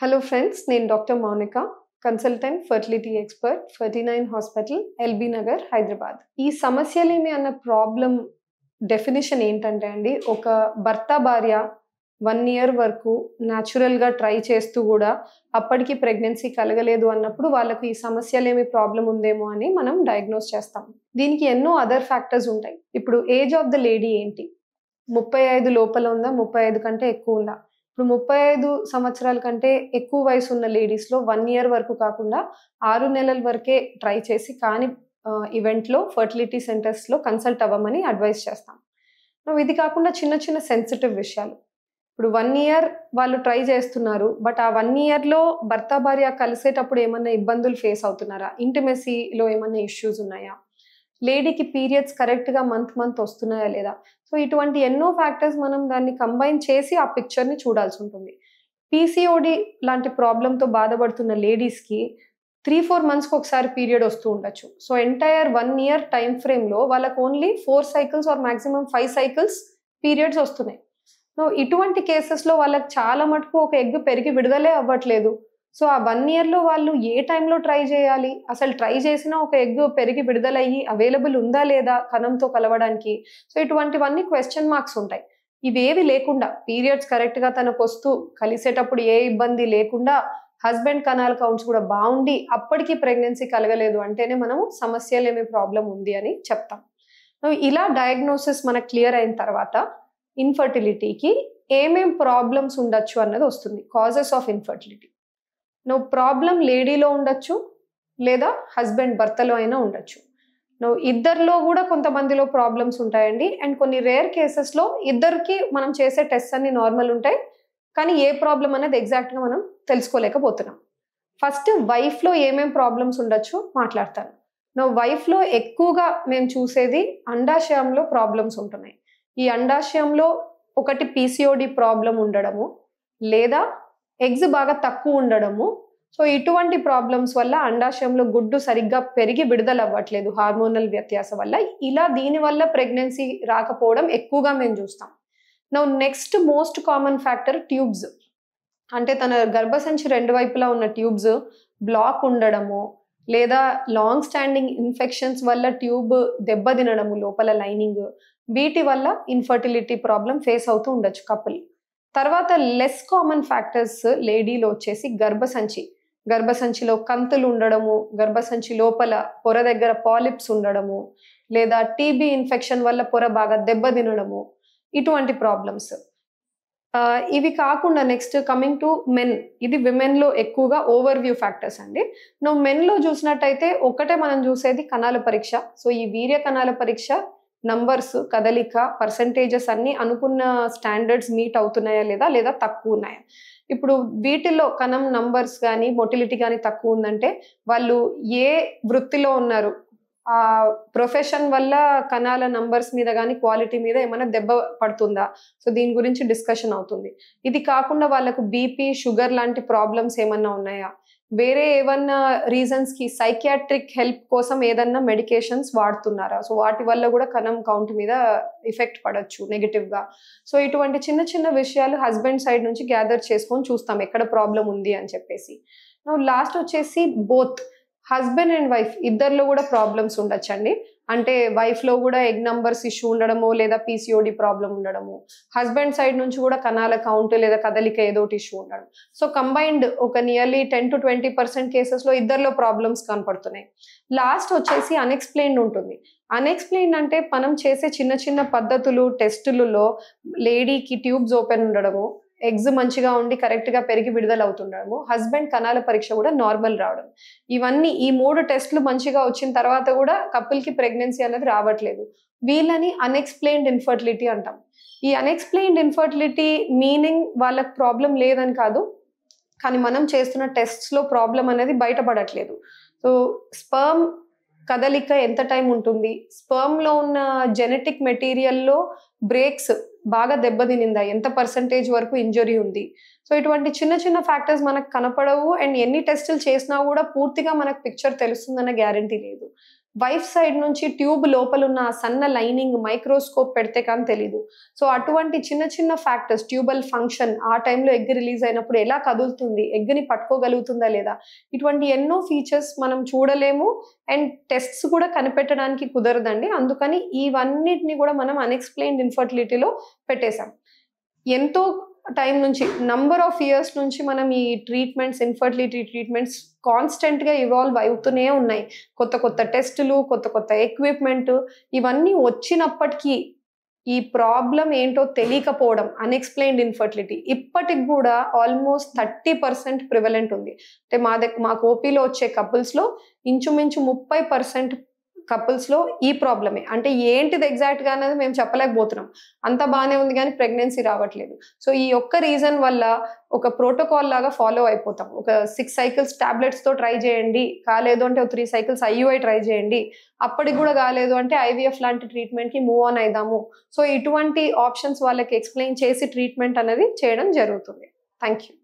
hello friends నేను doctor Mounika consultant fertility expert forty nine hospital LB Nagar Hyderabad ఈ సమస్యలేమి అన్న ప్రాబ్లం డెఫినేషన్ ఏంటంటే అండి ఒక భర్త భార్య వన్ ఇయర్ వరకు న్యాచురల్గా ట్రై చేస్తూ కూడా అప్పటికి ప్రెగ్నెన్సీ కలగలేదు అన్నప్పుడు వాళ్ళకు ఈ సమస్యలేమి ప్రాబ్లం ఉందేమో అని మనం డయాగ్నోస్ చేస్తాం దీనికి ఎన్నో అదర్ ఫ్యాక్టర్స్ ఉంటాయి ఇప్పుడు ఏజ్ ఆఫ్ ద లేడీ ఏంటి ముప్పై ఐదు లోపల ఉందా ముప్పై ఐదు కంటే ఎక్కువ ఉందా ఇప్పుడు ముప్పై ఐదు సంవత్సరాల కంటే ఎక్కువ వయసు ఉన్న లేడీస్లో వన్ ఇయర్ వరకు కాకుండా ఆరు నెలల వరకే ట్రై చేసి కాని ఈవెంట్లో ఫర్టిలిటీ సెంటర్స్లో కన్సల్ట్ అవ్వమని అడ్వైస్ చేస్తాం ఇది కాకుండా చిన్న చిన్న సెన్సిటివ్ విషయాలు ఇప్పుడు వన్ ఇయర్ వాళ్ళు ట్రై చేస్తున్నారు బట్ ఆ వన్ ఇయర్లో భర్త భార్య కలిసేటప్పుడు ఏమన్నా ఇబ్బందులు ఫేస్ అవుతున్నారా ఇంటిమెసీలో ఏమన్నా ఇష్యూస్ ఉన్నాయా లేడీకి పీరియడ్స్ కరెక్ట్గా మంత్ మంత్ వస్తున్నాయా లేదా సో ఇటువంటి ఎన్నో ఫ్యాక్టర్స్ మనం దాన్ని కంబైన్ చేసి ఆ పిక్చర్ని చూడాల్సి ఉంటుంది పీసీఓడి లాంటి ప్రాబ్లంతో బాధపడుతున్న లేడీస్కి త్రీ ఫోర్ మంత్స్కి ఒకసారి పీరియడ్ వస్తూ ఉండొచ్చు so entire one year time ఫ్రేమ్లో వాళ్ళకు only four cycles or maximum five cycles periods వస్తున్నాయి ఇటువంటి కేసెస్లో వాళ్ళకి చాలా మటుకు ఒక ఎగ్ పెరిగి విడుదలే అవ్వట్లేదు సో ఆ వన్ ఇయర్లో వాళ్ళు ఏ టైంలో ట్రై చేయాలి అసలు ట్రై చేసినా ఒక ఎగ్ పెరిగి విడుదలయ్యి అవైలబుల్ ఉందా లేదా కణంతో కలవడానికి సో ఇటువంటివన్నీ క్వశ్చన్ మార్క్స్ ఉంటాయి ఇవేవి లేకుండా పీరియడ్స్ కరెక్ట్గా తనకు వస్తూ కలిసేటప్పుడు ఏ ఇబ్బంది లేకుండా హస్బెండ్ కనాల కౌంట్స్ కూడా బాగుండి అప్పటికి ప్రెగ్నెన్సీ కలగలేదు అంటేనే మనం సమస్యలేమి ప్రాబ్లం ఉంది అని చెప్తాం ఇలా డయాగ్నోసిస్ మనకు క్లియర్ అయిన తర్వాత ఇన్ఫర్టిలిటీకి ఏమేం ప్రాబ్లమ్స్ ఉండొచ్చు అన్నది వస్తుంది కాజెస్ ఆఫ్ ఇన్ఫర్టిలిటీ నువ్వు ప్రాబ్లం లేడీలో ఉండొచ్చు లేదా హస్బెండ్ భర్తలో అయినా ఉండొచ్చు నువ్వు ఇద్దరిలో కూడా కొంతమందిలో ప్రాబ్లమ్స్ ఉంటాయండి అండ్ కొన్ని రేర్ కేసెస్లో ఇద్దరికి మనం చేసే టెస్ట్ అన్ని నార్మల్ ఉంటాయి కానీ ఏ ప్రాబ్లం అనేది ఎగ్జాక్ట్గా మనం తెలుసుకోలేకపోతున్నాం ఫస్ట్ వైఫ్లో ఏమేమి ప్రాబ్లమ్స్ ఉండొచ్చు మాట్లాడతాను నువ్వు వైఫ్లో ఎక్కువగా మేము చూసేది అండాశయంలో ప్రాబ్లమ్స్ ఉంటున్నాయి ఈ అండాశయంలో ఒకటి పీసీఓడి ప్రాబ్లం ఉండడము లేదా ఎగ్స్ బాగా తక్కువ ఉండడము సో ఇటువంటి ప్రాబ్లమ్స్ వల్ల అండాశయంలో గుడ్డు సరిగ్గా పెరిగి విడుదల అవ్వట్లేదు హార్మోనల్ వ్యత్యాస వల్ల ఇలా దీనివల్ల ప్రెగ్నెన్సీ రాకపోవడం ఎక్కువగా మేము చూస్తాం నా next most common factor tubes అంటే తన గర్భసంచి రెండు వైపులా ఉన్న ట్యూబ్స్ బ్లాక్ ఉండడము లేదా లాంగ్ స్టాండింగ్ ఇన్ఫెక్షన్స్ వల్ల ట్యూబ్ దెబ్బతినడము లోపల లైనింగ్ వీటి వల్ల ఇన్ఫర్టిలిటీ ప్రాబ్లం ఫేస్ అవుతూ ఉండొచ్చు కపుల్ తర్వాత లెస్ కామన్ ఫ్యాక్టర్స్ లేడీలో వచ్చేసి గర్భసంచి గర్భసంచిలో కంతులు ఉండడము గర్భసంచి లోపల పొర దగ్గర పాలిప్స్ ఉండడము లేదా టీబీ ఇన్ఫెక్షన్ వల్ల పొర బాగా దెబ్బతినడము ఇటువంటి ప్రాబ్లమ్స్ ఇవి కాకుండా నెక్స్ట్ కమింగ్ టు మెన్ ఇది విమెన్లో ఎక్కువగా ఓవర్ వ్యూ ఫ్యాక్టర్స్ అండి నువ్వు మెన్లో చూసినట్టయితే ఒకటే మనం చూసేది కణాల పరీక్ష సో ఈ వీర్య కణాల పరీక్ష నంబర్స్ కదలిక పర్సంటేజెస్ అన్ని అనుకున్న స్టాండర్డ్స్ మీట్ అవుతున్నాయా లేదా లేదా తక్కువ ఉన్నాయా ఇప్పుడు వీటిలో కణం నంబర్స్ కానీ మొటిలిటీ కానీ తక్కువ ఉందంటే వాళ్ళు ఏ వృత్తిలో ఉన్నారు ఆ ప్రొఫెషన్ వల్ల కణాల నంబర్స్ మీద కానీ క్వాలిటీ మీద ఏమైనా దెబ్బ పడుతుందా సో దీని గురించి డిస్కషన్ అవుతుంది ఇది కాకుండా వాళ్ళకు బీపీ షుగర్ లాంటి ప్రాబ్లమ్స్ ఏమన్నా ఉన్నాయా వేరే ఏమన్నా రీజన్స్ కి సైకియాట్రిక్ హెల్ప్ కోసం ఏదన్నా మెడికేషన్స్ వాడుతున్నారా సో వాటి వల్ల కూడా కణం కౌంట్ మీద ఎఫెక్ట్ పడవచ్చు నెగిటివ్ గా సో ఇటువంటి చిన్న చిన్న విషయాలు హస్బెండ్ సైడ్ నుంచి గ్యాదర్ చేసుకొని చూస్తాం ఎక్కడ ప్రాబ్లం ఉంది అని చెప్పేసి లాస్ట్ వచ్చేసి బోత్ హస్బెండ్ అండ్ వైఫ్ ఇద్దరిలో కూడా ప్రాబ్లమ్స్ అండి అంటే వైఫ్లో కూడా ఎగ్ నంబర్స్ ఇష్యూ ఉండడము లేదా పీసీఓడి ప్రాబ్లం ఉండడము హస్బెండ్ సైడ్ నుంచి కూడా కణాల కౌంట్ లేదా కదలిక ఏదో ఇష్యూ ఉండడం సో కంబైన్డ్ ఒక nearly ten to twenty percent కేసెస్లో ఇద్దరిలో ప్రాబ్లమ్స్ కనపడుతున్నాయి లాస్ట్ వచ్చేసి అన్ఎక్స్ప్లెయిన్డ్ ఉంటుంది అన్ఎక్స్ప్లెయిన్ అంటే మనం చేసే చిన్న చిన్న పద్ధతులు టెస్టులలో లేడీకి ట్యూబ్స్ ఓపెన్ ఉండడము ఎగ్స్ మంచిగా ఉండి కరెక్ట్గా పెరిగి విడుదల అవుతుండడము హస్బెండ్ కణాల పరీక్ష కూడా నార్మల్ రావడం ఇవన్నీ ఈ మూడు టెస్ట్లు మంచిగా వచ్చిన తర్వాత కూడా కపుల్కి ప్రెగ్నెన్సీ అనేది రావట్లేదు వీళ్ళని అన్ఎక్స్ప్లెయిన్డ్ ఇన్ఫర్టిలిటీ అంటాం ఈ అన్ఎక్స్ప్లెయిన్డ్ ఇన్ఫర్టిలిటీ మీనింగ్ వాళ్ళకి ప్రాబ్లం లేదని కాదు కానీ మనం చేస్తున్న టెస్ట్స్లో ప్రాబ్లం అనేది బయటపడట్లేదు సో స్పర్మ్ కదలిక ఎంత టైం ఉంటుంది స్పర్మ్లో ఉన్న జెనెటిక్ మెటీరియల్లో బ్రేక్స్ బాగా దెబ్బతినిందా ఎంత పర్సంటేజ్ వరకు ఇంజరీ ఉంది సో ఇటువంటి చిన్న చిన్న ఫ్యాక్టర్స్ మనకు కనపడవు అండ్ ఎన్ని టెస్టులు చేసినా కూడా పూర్తిగా మనకు పిక్చర్ తెలుస్తుందన్న గ్యారంటీ లేదు వైఫ్ సైడ్ నుంచి ట్యూబ్ లోపల ఉన్న సన్న లైనింగ్ మైక్రోస్కోప్ పెడితే కానీ తెలీదు సో అటువంటి చిన్న చిన్న ఫ్యాక్టర్స్ ట్యూబల్ ఫంక్షన్ ఆ టైంలో ఎగ్ రిలీజ్ అయినప్పుడు ఎలా కదులుతుంది ఎగ్ని పట్టుకోగలుగుతుందా లేదా ఇటువంటి ఎన్నో ఫీచర్స్ మనం చూడలేము అండ్ టెస్ట్స్ కూడా కనిపెట్టడానికి కుదరదండి అందుకని ఇవన్నిటిని కూడా మనం అన్ఎక్స్ప్లెయిన్డ్ ఇన్ఫర్టిలిటీలో పెట్టేశాం ఎంతో టైం నుంచి నంబర్ ఆఫ్ ఇయర్స్ నుంచి మనం ఈ ట్రీట్మెంట్స్ ఇన్ఫర్టిలిటీ ట్రీట్మెంట్స్ కాన్స్టెంట్గా ఇవాల్వ్ అవుతూనే ఉన్నాయి కొత్త కొత్త టెస్టులు కొత్త కొత్త ఎక్విప్మెంట్ ఇవన్నీ వచ్చినప్పటికీ ఈ ప్రాబ్లం ఏంటో తెలియకపోవడం అన్ఎక్స్ప్లెయిన్డ్ ఇన్ఫర్టిలిటీ ఇప్పటికి కూడా ఆల్మోస్ట్ థర్టీ పర్సెంట్ ప్రివలెంట్ ఉంది అంటే మా దగ్గర మాకు ఓపీలో వచ్చే కపుల్స్లో ఇంచుమించు ముప్పై పర్సెంట్ కపుల్స్లో ఈ ప్రాబ్లమే అంటే ఏంటిది ఎగ్జాక్ట్గా అనేది మేము చెప్పలేకపోతున్నాం అంత బాగానే ఉంది కానీ ప్రెగ్నెన్సీ రావట్లేదు సో ఈ ఒక్క రీజన్ వల్ల ఒక ప్రోటోకాల్ లాగా ఫాలో అయిపోతాం ఒక సిక్స్ సైకిల్స్ టాబ్లెట్స్తో ట్రై చేయండి కాలేదు అంటే త్రీ సైకిల్స్ ఐయుఐ ట్రై చేయండి అప్పటికి కూడా కాలేదు అంటే ఐవీఎఫ్ లాంటి ట్రీట్మెంట్కి మూవ్ ఆన్ అయిదాము సో ఇటువంటి ఆప్షన్స్ వాళ్ళకి ఎక్స్ప్లెయిన్ చేసి ట్రీట్మెంట్ అనేది చేయడం జరుగుతుంది థ్యాంక్ యూ